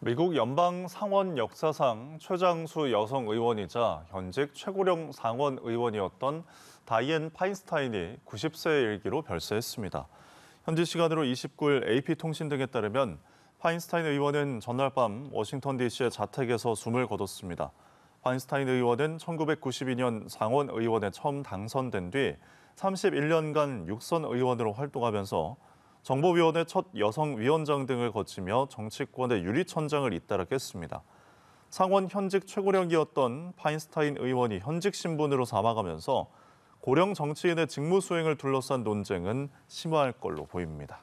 미국 연방 상원 역사상 최장수 여성 의원이자 현직 최고령 상원 의원이었던 다이앤 파인스타인이 90세의 일기로 별세했습니다. 현지 시간으로 29일 AP통신 등에 따르면 파인스타인 의원은 전날 밤 워싱턴 DC의 자택에서 숨을 거뒀습니다. 파인스타인 의원은 1992년 상원 의원에 처음 당선된 뒤 31년간 육선 의원으로 활동하면서 정보위원회 첫 여성 위원장 등을 거치며 정치권의 유리천장을 잇따라깼습니다 상원 현직 최고령이었던 파인스타인 의원이 현직 신분으로 사망하면서 고령 정치인의 직무 수행을 둘러싼 논쟁은 심화할 걸로 보입니다.